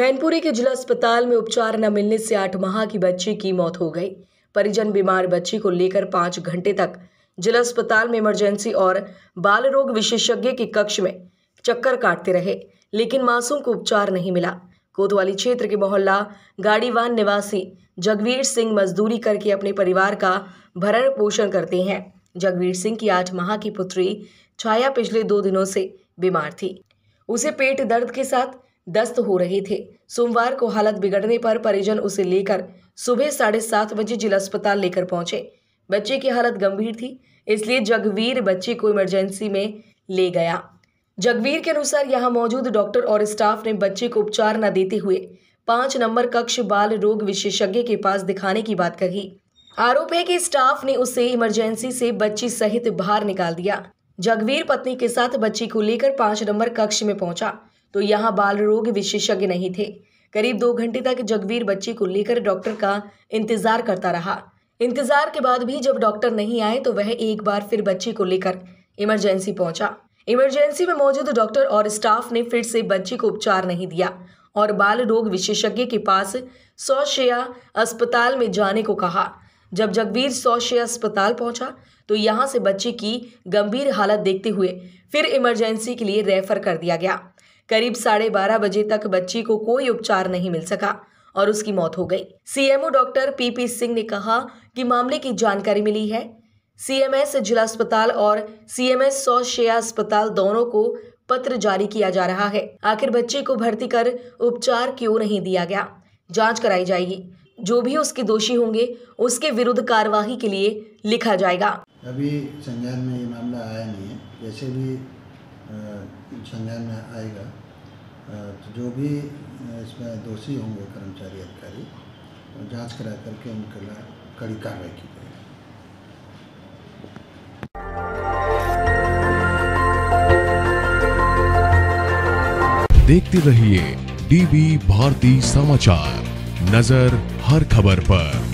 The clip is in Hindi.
मैनपुरी के जिला अस्पताल में उपचार न मिलने से आठ माह की बच्ची की मौत हो गई परिजन बीमार बच्ची को लेकर पांच घंटे तक जिला अस्पताल में इमरजेंसी और बाल रोग विशेषज्ञ के कक्ष में चक्कर काटते रहे लेकिन मासूम को उपचार नहीं मिला कोतवाली क्षेत्र के मोहल्ला गाड़ीवान निवासी जगवीर सिंह मजदूरी करके अपने परिवार का भरण पोषण करते हैं जगवीर सिंह की आठ माह की पुत्री छाया पिछले दो दिनों से बीमार थी उसे पेट दर्द के साथ दस्त हो रहे थे सोमवार को हालत बिगड़ने पर परिजन उसे लेकर सुबह साढ़े सात बजे जिला अस्पताल लेकर पहुंचे बच्चे की हालत गंभीर थी इसलिए जगवीर बच्चे को इमरजेंसी में ले गया जगवीर के अनुसार यहाँ मौजूद डॉक्टर और स्टाफ ने बच्चे को उपचार न देते हुए पांच नंबर कक्ष बाल रोग विशेषज्ञ के पास दिखाने की बात कही आरोप है कि स्टाफ ने उसे इमरजेंसी से बच्ची सहित बाहर निकाल दिया जगवीर पत्नी के साथ बच्ची को लेकर पांच नंबर कक्ष में पहुंचा तो यहाँ बाल रोग विशेषज्ञ नहीं थे करीब दो घंटे तक जगवीर बच्ची को लेकर डॉक्टर का इंतजार करता रहा इंतजार के बाद भी जब डॉक्टर नहीं आए तो वह एक बार फिर बच्ची को लेकर इमरजेंसी पहुंचा इमरजेंसी में मौजूद डॉक्टर और स्टाफ ने फिर से बच्ची को उपचार नहीं दिया और बाल रोग विशेषज्ञ के पास सौशया अस्पताल में जाने को कहा जब जगवीर सौशया अस्पताल पहुंचा तो यहां से बच्ची की गंभीर हालत देखते हुए फिर इमरजेंसी के लिए रेफर कर दिया गया करीब साढ़े बारह बजे तक बच्ची को कोई उपचार नहीं मिल सका और उसकी मौत हो गई सीएमओ डॉक्टर पीपी सिंह ने कहा कि मामले की जानकारी मिली है सीएमएस जिला अस्पताल और सीएमएस शेया अस्पताल दोनों को पत्र जारी किया जा रहा है आखिर बच्चे को भर्ती कर उपचार क्यों नहीं दिया गया जांच कराई जाएगी जो भी उसके दोषी होंगे उसके विरुद्ध कार्यवाही के लिए लिखा जाएगा अभी संज्ञान में ये मामला आया नहीं है जैसे भी संज्ञान में आएगा तो जो भी इसमें दोषी होंगे कर्मचारी अधिकारी जांच करा करके उनके कड़ी कार्रवाई की जाएगी देखते रहिए डीवी भारती समाचार नजर हर खबर पर